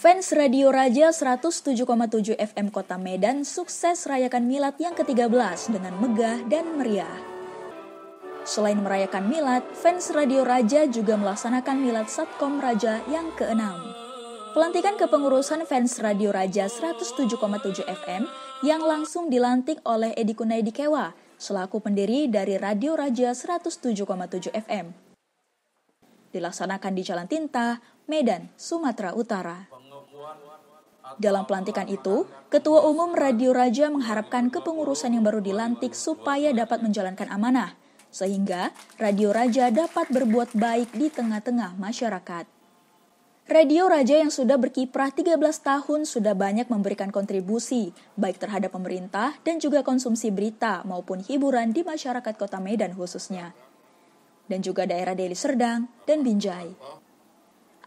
Fans Radio Raja 107,7 FM Kota Medan sukses rayakan Milad yang ke-13 dengan megah dan meriah. Selain merayakan Milad, fans Radio Raja juga melaksanakan Milad Satkom Raja yang ke-6. Pelantikan kepengurusan fans Radio Raja 107,7 FM yang langsung dilantik oleh Edi Kunaidi Kewa selaku pendiri dari Radio Raja 107,7 FM. Dilaksanakan di Jalan Tinta, Medan, Sumatera Utara. Dalam pelantikan itu, Ketua Umum Radio Raja mengharapkan kepengurusan yang baru dilantik supaya dapat menjalankan amanah, sehingga Radio Raja dapat berbuat baik di tengah-tengah masyarakat. Radio Raja yang sudah berkiprah 13 tahun sudah banyak memberikan kontribusi, baik terhadap pemerintah dan juga konsumsi berita maupun hiburan di masyarakat kota Medan khususnya. Dan juga daerah Deli Serdang dan Binjai.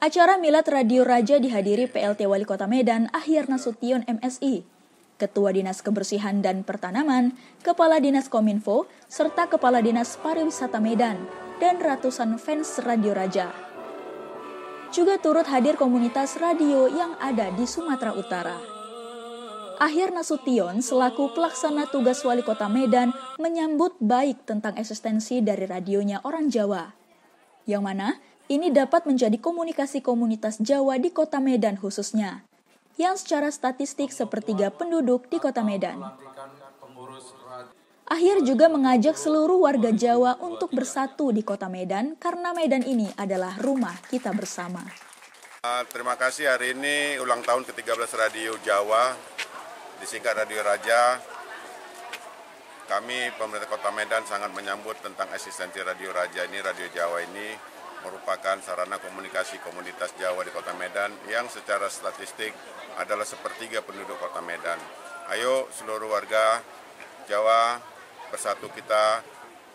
Acara Milad Radio Raja dihadiri PLT Wali Kota Medan Ahyar Nasution MSI, Ketua Dinas Kebersihan dan Pertanaman, Kepala Dinas Kominfo, serta Kepala Dinas Pariwisata Medan, dan ratusan fans Radio Raja. Juga turut hadir komunitas radio yang ada di Sumatera Utara. Akhir Nasution selaku pelaksana tugas wali kota Medan menyambut baik tentang eksistensi dari radionya orang Jawa. Yang mana ini dapat menjadi komunikasi komunitas Jawa di Kota Medan khususnya, yang secara statistik sepertiga penduduk di Kota Medan. Akhir juga mengajak seluruh warga Jawa untuk bersatu di Kota Medan karena Medan ini adalah rumah kita bersama. Ah, terima kasih hari ini ulang tahun ke-13 Radio Jawa, disingkat Radio Raja. Kami pemerintah Kota Medan sangat menyambut tentang eksistensi Radio Raja ini, Radio Jawa ini merupakan sarana komunikasi komunitas Jawa di Kota Medan yang secara statistik adalah sepertiga penduduk Kota Medan. Ayo seluruh warga Jawa bersatu kita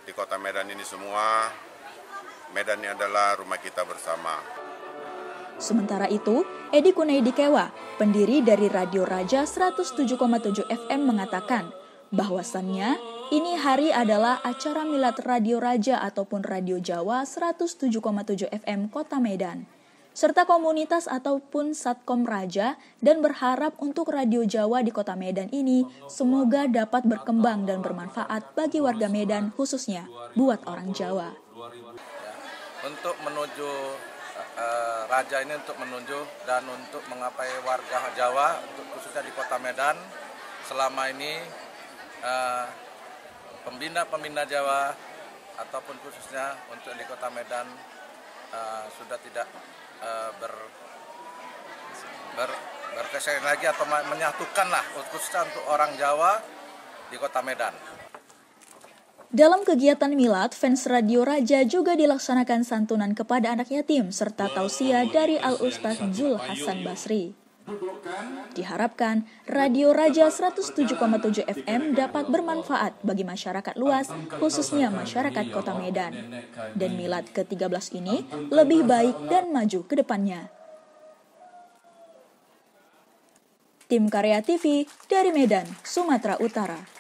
di Kota Medan ini semua. Medan ini adalah rumah kita bersama. Sementara itu, Edi Kunaidi Kewa, pendiri dari Radio Raja 107,7 FM mengatakan, bahwasannya ini hari adalah acara Milad Radio Raja ataupun Radio Jawa 107,7 FM Kota Medan, serta komunitas ataupun Satkom Raja dan berharap untuk Radio Jawa di Kota Medan ini semoga dapat berkembang dan bermanfaat bagi warga Medan khususnya buat orang Jawa. Untuk menuju uh, Raja ini untuk menuju dan untuk mengapai warga Jawa, untuk khususnya di Kota Medan, selama ini Eh, pembina-pembina uh, Jawa ataupun khususnya untuk di Kota Medan uh, sudah tidak uh, ber, ber berkesan lagi atau menyatukanlah lah khususnya untuk orang Jawa di Kota Medan. Dalam kegiatan milad, fans Radio Raja juga dilaksanakan santunan kepada anak yatim serta tausiah dari Al-Ustaz Zul Hasan Basri. Diharapkan, Radio Raja 107,7 FM dapat bermanfaat bagi masyarakat luas, khususnya masyarakat kota Medan. Dan milad ke-13 ini lebih baik dan maju ke depannya. Tim Karya TV dari Medan, Sumatera Utara.